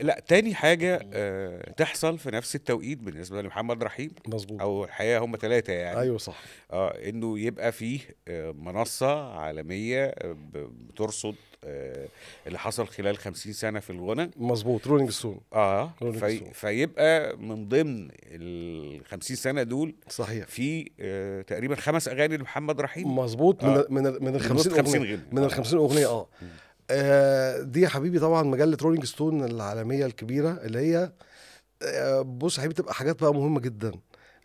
لا تاني حاجة آه تحصل في نفس التوقيت بالنسبة لمحمد رحيم مظبوط أو الحقيقة هم ثلاثة يعني أيوه صح اه إنه يبقى فيه آه، منصة عالمية آه، بترصد آه اللي حصل خلال 50 سنة في الغنى مظبوط رولينج ستون اه رولينج في سون. فيبقى من ضمن ال 50 سنة دول صحيح في آه تقريبا خمس أغاني لمحمد رحيم مظبوط آه. من من ال 50 أغنية من ال 50 أغنية اه, آه. آه، دي يا حبيبي طبعا مجله رولينج ستون العالميه الكبيره اللي هي آه، بص يا حبيبي تبقى حاجات بقى مهمه جدا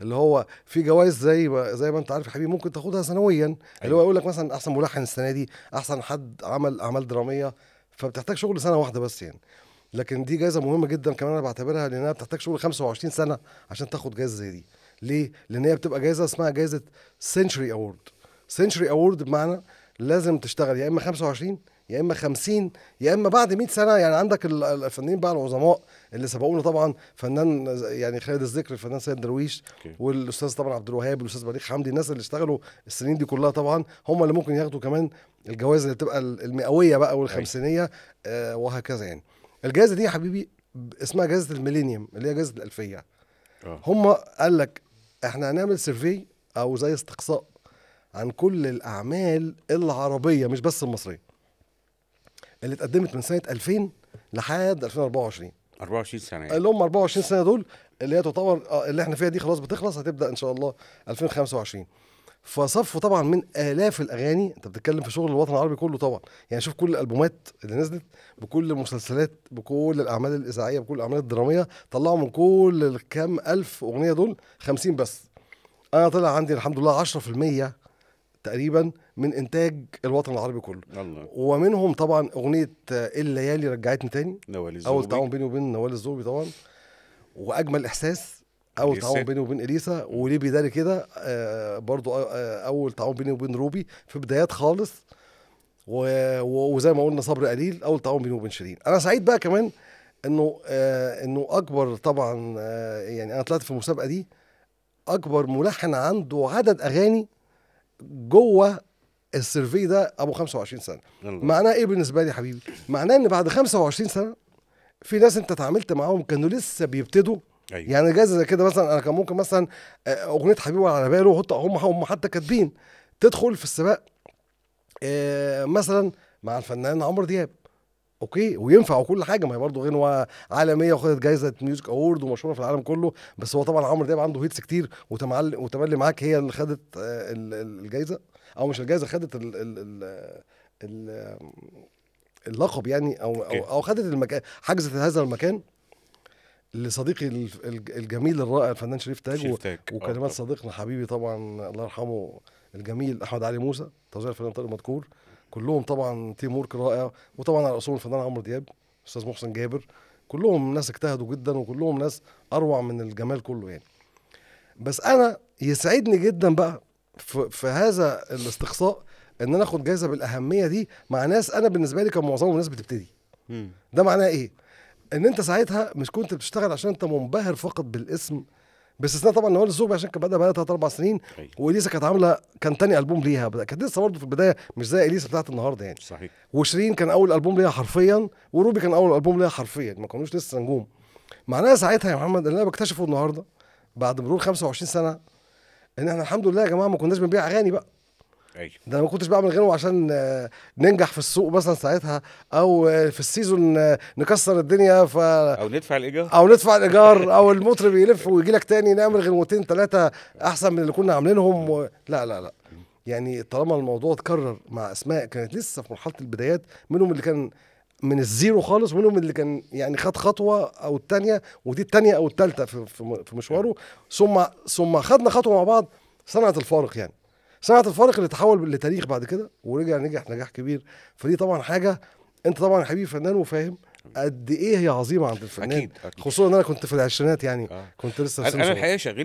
اللي هو في جوائز زي ما زي ما انت عارف يا حبيبي ممكن تاخدها سنويا أيوة. اللي هو أيوة. يقول لك مثلا احسن ملحن السنه دي احسن حد عمل اعمال دراميه فبتحتاج شغل سنه واحده بس يعني لكن دي جائزه مهمه جدا كمان انا بعتبرها لانها بتحتاج شغل 25 سنه عشان تاخد جائزه زي دي ليه لان هي بتبقى جائزه اسمها جائزه سنشري اوورد سنشري اوورد بمعنى لازم تشتغل يا اما 25 يا اما 50 يا اما بعد 100 سنه يعني عندك الفنانين بقى العظماء اللي سبقونا طبعا فنان يعني خالد الذكر الفنان سيد درويش okay. والاستاذ طبعا عبد الوهاب والاستاذ بليغ حمدي الناس اللي اشتغلوا السنين دي كلها طبعا هم اللي ممكن ياخدوا كمان الجوائز اللي بتبقى المئويه بقى والخمسينيه أيوة. آه وهكذا يعني الجائزه دي يا حبيبي اسمها جائزه الميلينيوم اللي هي جائزه الالفيه oh. هم قال لك احنا هنعمل سيرفي او زي استقصاء عن كل الاعمال العربيه مش بس المصريه اللي اتقدمت من سنه 2000 لحد 2024 24 سنه يعني. اللي هم 24 سنه دول اللي هي تعتبر آه، اللي احنا فيها دي خلاص بتخلص هتبدا ان شاء الله 2025 فصفوا طبعا من الاف الاغاني انت بتتكلم في شغل الوطن العربي كله طبعا يعني شوف كل الالبومات اللي نزلت بكل المسلسلات بكل الاعمال الاذاعيه بكل الاعمال الدراميه طلعوا من كل الكام الف اغنيه دول 50 بس انا طلع عندي الحمد لله 10% تقريبا من انتاج الوطن العربي كله الله. ومنهم طبعا اغنيه الليالي رجعتني تاني نوال الزغبي اول تعاون بيني وبين نوال الزوبي طبعا واجمل احساس اول تعاون بيني وبين اليسا وليه بيداري كده آه برضو آه،, آه اول تعاون بيني وبين روبي في بدايات خالص وزي ما قلنا صبر قليل اول تعاون بيني وبين شيرين انا سعيد بقى كمان انه آه انه اكبر طبعا آه يعني انا طلعت في المسابقه دي اكبر ملحن عنده عدد اغاني جوه السيرفي ده ابو 25 سنه معناه ايه بالنسبه لي حبيبي معناه ان بعد 25 سنه في ناس انت تعاملت معاهم كانوا لسه بيبتدوا أيوة. يعني جايزه زي كده مثلا انا كان ممكن مثلا آه، اغنيه حبيبي على باله هم هم حتى كاتبين تدخل في السباق آه، مثلا مع الفنان عمرو دياب اوكي وينفع وكل حاجه ما هي برضه غنوه عالميه وخدت جايزه ميوزك اوورد ومشهوره في العالم كله بس هو طبعا عمرو دياب عنده هيتس كتير وتملي وتملي معاك هي اللي خدت آه، الجايزه او مش الجايزه خدت ال ال ال اللقب يعني او او, أو خدت المكان حجزت هذا المكان لصديقي الجميل الرائع الفنان شريف تاج, شريف تاج. آه، وكلمات صديقنا حبيبي طبعا الله يرحمه الجميل احمد علي موسى توزيع الفنان طارق مدكور كلهم طبعا تيم ورك رائع وطبعا على راسهم الفنان عمرو دياب استاذ محسن جابر كلهم ناس اجتهدوا جدا وكلهم ناس اروع من الجمال كله يعني بس انا يسعدني جدا بقى في, في هذا الاستقصاء ان انا اخد جايزه بالاهميه دي مع ناس انا بالنسبه لي كان معظمهم ناس بتبتدي ده معناه ايه ان انت ساعتها مش كنت بتشتغل عشان انت منبهر فقط بالاسم باستثناء طبعا نوال الزغبي عشان كان بدا بقى ثلاث اربع سنين أيوة. واليسا كانت عامله كان تاني البوم ليها كانت لسه برضه في البدايه مش زي اليسا بتاعت النهارده يعني صحيح وشيرين كان اول البوم ليها حرفيا وروبي كان اول البوم ليها حرفيا ما كانوش لسه نجوم معناها ساعتها يا محمد اللي انا بكتشفه النهارده بعد مرور 25 سنه ان احنا الحمد لله يا جماعه ما كناش بنبيع اغاني بقى ايوه ده انا ما كنتش بعمل غيره عشان آه، ننجح في السوق مثلا ساعتها او آه، في السيزون آه، نكسر الدنيا ف او ندفع الايجار او ندفع الايجار او المطرب يلف ويجي لك تاني نعمل غنوتين ثلاثه احسن من اللي كنا عاملينهم و... لا لا لا يعني طالما الموضوع اتكرر مع اسماء كانت لسه في مرحله البدايات منهم اللي كان من الزيرو خالص منهم اللي كان يعني خد خطوه او الثانيه ودي الثانيه او الثالثه في, في مشواره ثم ثم خدنا خطوه مع بعض صنعت الفارق يعني صناعه الفارق اللي تحول لتاريخ بعد كده ورجع نجح نجاح كبير فدي طبعا حاجه انت طبعا يا حبيبي فنان وفاهم قد ايه هي عظيمه عند الفنان أكيد. أكيد. خصوصا ان انا كنت في العشرينات يعني آه. كنت لسه في انا الحقيقه شغال